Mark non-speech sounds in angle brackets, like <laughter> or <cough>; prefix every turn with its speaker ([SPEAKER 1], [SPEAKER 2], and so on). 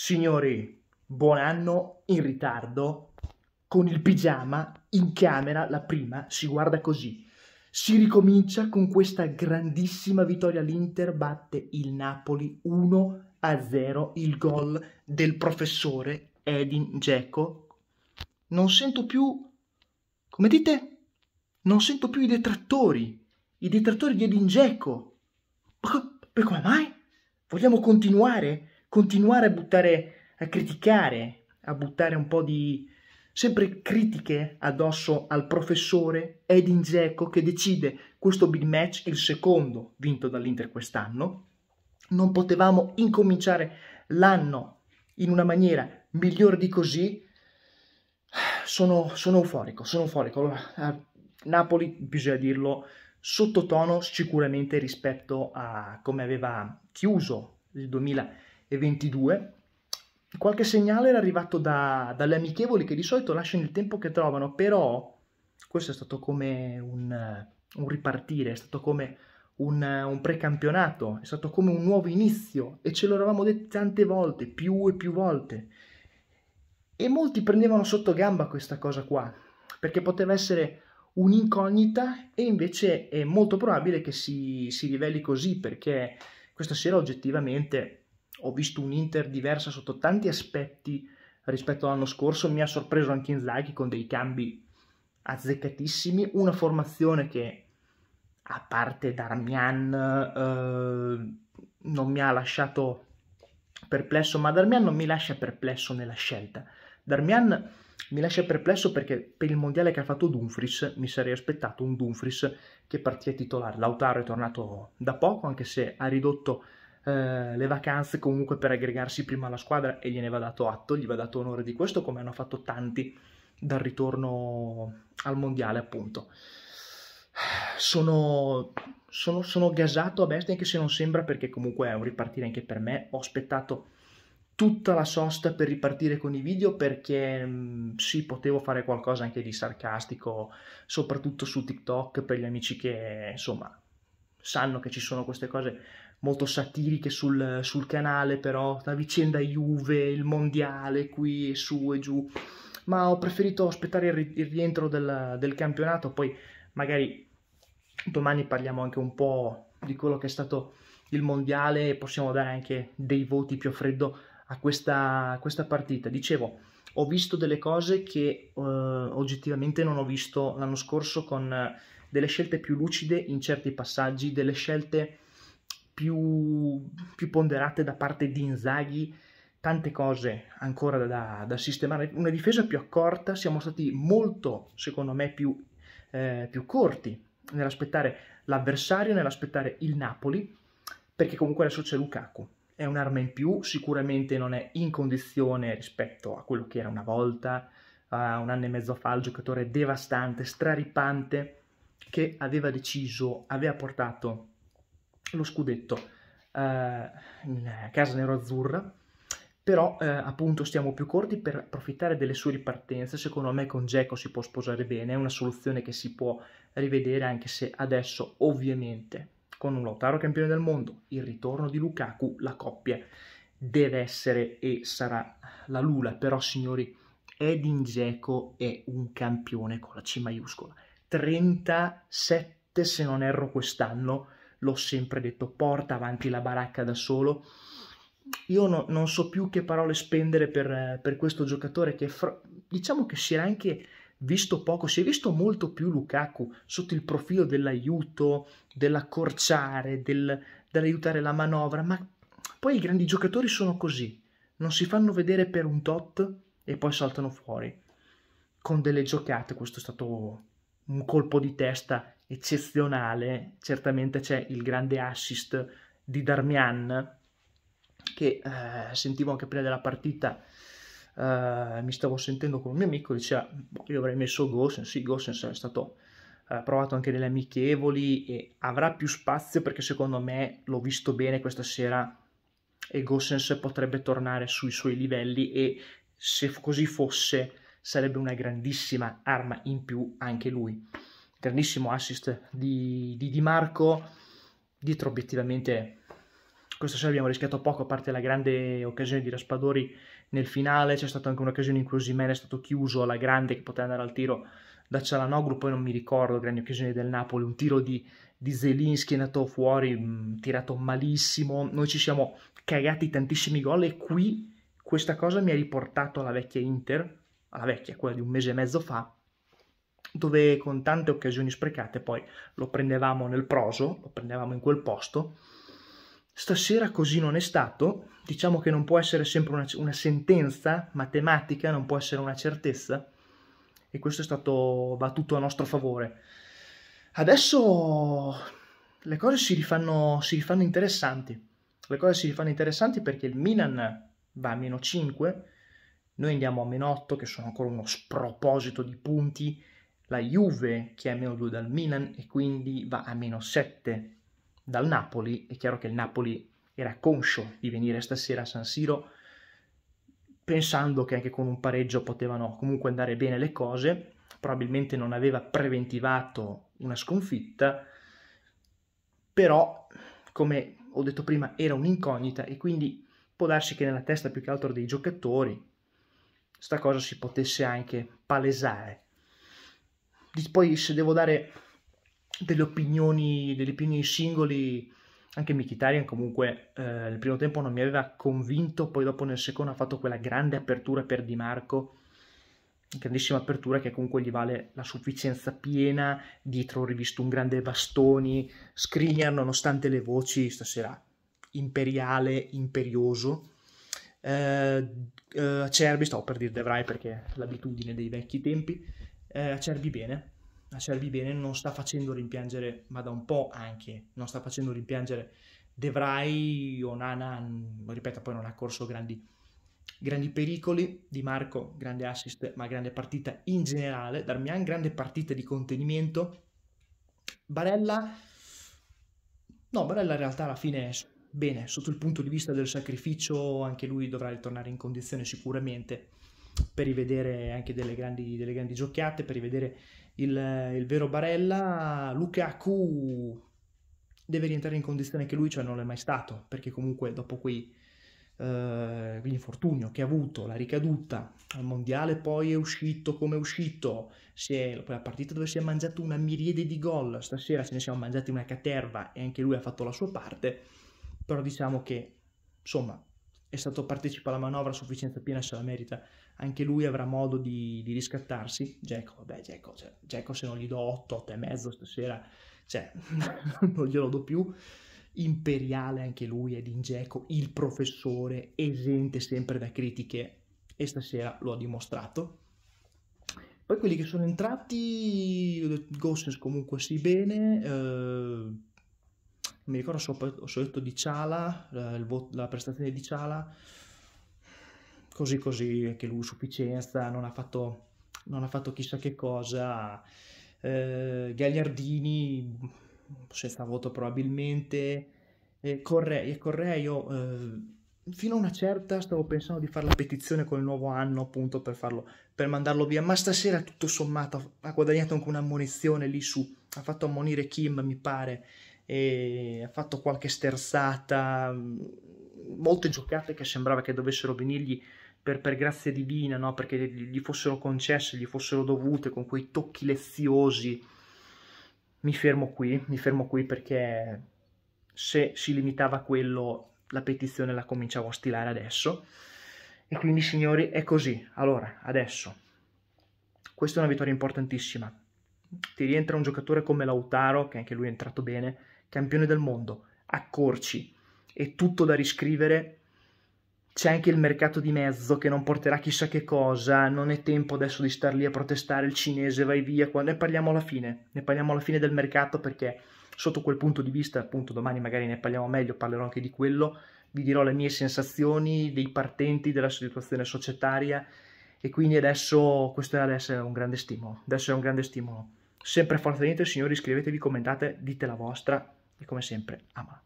[SPEAKER 1] Signori, buon anno in ritardo, con il pigiama in camera, la prima si guarda così. Si ricomincia con questa grandissima vittoria. L'Inter batte il Napoli 1-0, il gol del professore Edin Dzeko. Non sento più, come dite? Non sento più i detrattori, i detrattori di Edin Dzeko. Ma come mai? Vogliamo continuare? continuare a buttare, a criticare, a buttare un po' di sempre critiche addosso al professore Edin Dzeko che decide questo big match, il secondo vinto dall'Inter quest'anno. Non potevamo incominciare l'anno in una maniera migliore di così. Sono, sono euforico, sono euforico. Allora, Napoli, bisogna dirlo, sottotono sicuramente rispetto a come aveva chiuso il 2019 e 22. qualche segnale era arrivato da, dalle amichevoli che di solito lasciano il tempo che trovano, però questo è stato come un, un ripartire, è stato come un, un, precampionato, è stato come un nuovo inizio e ce l'eravamo detto tante volte, più e più volte. E molti prendevano sotto gamba questa cosa qua, perché poteva essere un'incognita e invece è molto probabile che si, si riveli così, perché questa sera oggettivamente ho visto Inter diversa sotto tanti aspetti rispetto all'anno scorso, mi ha sorpreso anche Inzaghi con dei cambi azzeccatissimi, una formazione che a parte Darmian eh, non mi ha lasciato perplesso, ma Darmian non mi lascia perplesso nella scelta. Darmian mi lascia perplesso perché per il mondiale che ha fatto Dumfries mi sarei aspettato un Dumfries che partì a titolare. Lautaro è tornato da poco, anche se ha ridotto eh, le vacanze comunque per aggregarsi prima alla squadra e gliene va dato atto, gli va dato onore di questo come hanno fatto tanti dal ritorno al mondiale appunto. Sono, sono, sono gasato a bestia anche se non sembra perché comunque è un ripartire anche per me, ho aspettato tutta la sosta per ripartire con i video perché mh, mm, sì, potevo fare qualcosa anche di sarcastico, soprattutto su TikTok per gli amici che insomma sanno che ci sono queste cose molto satiriche sul, sul canale, però la vicenda Juve, il mondiale, qui e su e giù, ma ho preferito aspettare il, rientro del, del campionato, poi magari domani parliamo anche un po' di quello che è stato il mondiale e possiamo dare anche dei voti più a freddo a questa, a questa partita. Dicevo, ho visto delle cose che eh, oggettivamente non ho visto l'anno scorso con... Eh, delle scelte più lucide in certi passaggi, delle scelte più, più ponderate da parte di Inzaghi, tante cose ancora da, da, sistemare, una difesa più accorta, siamo stati molto, secondo me, più, eh, più corti nell'aspettare l'avversario, nell'aspettare il Napoli, perché comunque adesso c'è Lukaku. È un'arma in più, sicuramente non è in condizione rispetto a quello che era una volta, uh, un anno e mezzo fa, il giocatore devastante, straripante, che aveva deciso, aveva portato lo scudetto eh, in casa nero-azzurra, però eh, appunto stiamo più corti per approfittare delle sue ripartenze, secondo me con Dzeko si può sposare bene, è una soluzione che si può rivedere anche se adesso ovviamente con un Lautaro campione del mondo, il ritorno di Lukaku, la coppia deve essere e sarà la Lula, però signori Edin Dzeko è un campione con la C maiuscola 37 se non erro quest'anno, l'ho sempre detto, porta avanti la baracca da solo. Io no, non so più che parole spendere per, per questo giocatore che diciamo che si era anche visto poco, si è visto molto più Lukaku sotto il profilo dell'aiuto, dell'accorciare, del, dell'aiutare la manovra, ma poi i grandi giocatori sono così, non si fanno vedere per un tot e poi saltano fuori. Con delle giocate, questo è stato un colpo di testa eccezionale, certamente c'è il grande assist di Darmian, che eh, sentivo anche prima della partita, eh, mi stavo sentendo con un mio amico, diceva, boh, io avrei messo Gossens sì, Gossens è stato eh, provato anche nelle amichevoli e avrà più spazio perché secondo me l'ho visto bene questa sera e Gossens potrebbe tornare sui suoi livelli e se così fosse sarebbe una grandissima arma in più anche lui. Grandissimo assist di Di, di Marco, dietro obiettivamente questa sera abbiamo rischiato poco, a parte la grande occasione di Raspadori nel finale, c'è stata anche un'occasione in cui Osimene è stato chiuso alla grande che poteva andare al tiro da Cialanoglu, poi non mi ricordo, grandi occasioni del Napoli, un tiro di, di Zelinski è andato fuori, mh, mm, tirato malissimo, noi ci siamo cagati tantissimi gol e qui questa cosa mi ha riportato alla vecchia Inter, alla vecchia, quella di un mese e mezzo fa, dove con tante occasioni sprecate poi lo prendevamo nel proso, lo prendevamo in quel posto. Stasera così non è stato, diciamo che non può essere sempre una, una sentenza matematica, non può essere una certezza, e questo è stato, va tutto a nostro favore. Adesso le cose si rifanno, si rifanno interessanti, le cose si rifanno interessanti perché il Milan va a meno 5, noi andiamo a meno 8, che sono ancora uno sproposito di punti. La Juve, che è a meno 2 dal Milan, e quindi va a meno 7 dal Napoli. È chiaro che il Napoli era conscio di venire stasera a San Siro, pensando che anche con un pareggio potevano comunque andare bene le cose. Probabilmente non aveva preventivato una sconfitta, però, come ho detto prima, era un'incognita e quindi può darsi che nella testa più che altro dei giocatori, sta cosa si potesse anche palesare. Poi se devo dare delle opinioni, delle opinioni singoli, anche Mkhitaryan comunque eh, nel primo tempo non mi aveva convinto, poi dopo nel secondo ha fatto quella grande apertura per Di Marco, grandissima apertura che comunque gli vale la sufficienza piena, dietro ho rivisto un grande bastoni, Skriniar nonostante le voci stasera imperiale, imperioso, eh, eh, acerbi, sto per dire Devrai perché è l'abitudine dei vecchi tempi, eh, acerbi bene, acerbi bene, non sta facendo rimpiangere, ma da un po' anche, non sta facendo rimpiangere Devrai, Onana, mm, ripeto, poi non ha corso grandi, grandi pericoli, Di Marco, grande assist, ma grande partita in generale, Darmian, grande partita di contenimento, Barella, no, Barella in realtà alla fine è Bene, sotto il punto di vista del sacrificio anche lui dovrà ritornare in condizione sicuramente per rivedere anche delle grandi, delle grandi giocate, per rivedere il, il, vero Barella. Lukaku deve rientrare in condizione che lui, cioè non l'è mai stato, perché comunque dopo quei, eh, l'infortunio che ha avuto, la ricaduta al mondiale, poi è uscito come è uscito, si è, la partita dove si è mangiato una miriade di gol, stasera ce ne siamo mangiati una caterva e anche lui ha fatto la sua parte però diciamo che, insomma, è stato partecipa alla manovra a sufficienza piena, se la merita. Anche lui avrà modo di, di riscattarsi. Geco, vabbè, Geco, cioè, Geco se non gli do 8, 8 e mezzo stasera, cioè, <laughs> non glielo do più. Imperiale anche lui, ed in Ingeco, il professore, esente sempre da critiche, e stasera lo ha dimostrato. Poi quelli che sono entrati, Gossens comunque sì bene, eh, mi ricordo sopra, ho di Ciala, la, la prestazione di Ciala, così così, anche lui sufficienza, non ha fatto, non ha fatto chissà che cosa, eh, Gagliardini senza voto probabilmente, e Correa, Correa io eh, fino a una certa stavo pensando di fare la petizione con il nuovo anno appunto per, farlo, per mandarlo via, ma stasera tutto sommato ha guadagnato anche un'ammonizione lì su, ha fatto ammonire Kim mi pare, e ha fatto qualche sterzata, mm, molte giocate che sembrava che dovessero venirgli per, per grazia divina, no? perché gli fossero concesse, gli fossero dovute con quei tocchi leziosi. Mi fermo qui, mi fermo qui perché se si limitava a quello la petizione la cominciavo a stilare adesso. E quindi signori è così. Allora, adesso, questa è una vittoria importantissima. Ti rientra un giocatore come Lautaro, che anche lui è entrato bene, campione del mondo, accorci, è tutto da riscrivere. C'è anche il mercato di mezzo che non porterà chissà che cosa, non è tempo adesso di star lì a protestare il cinese, vai via, ne parliamo alla fine, ne parliamo alla fine del mercato perché sotto quel punto di vista, appunto domani magari ne parliamo meglio, parlerò anche di quello, vi dirò le mie sensazioni dei partenti, della situazione societaria e quindi adesso questo è adesso un grande stimolo, adesso è un grande stimolo. Sempre forza niente signori, iscrivetevi, commentate, dite la vostra, e come sempre ama.